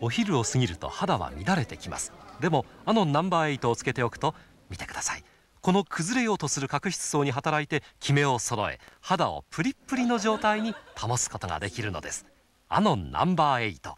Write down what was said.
お昼を過ぎると肌は乱れてきますでもアノンナンバー8をつけておくと見てくださいこの崩れようとする角質層に働いてキメを揃え肌をプリップリの状態に保つことができるのですあのナンバー8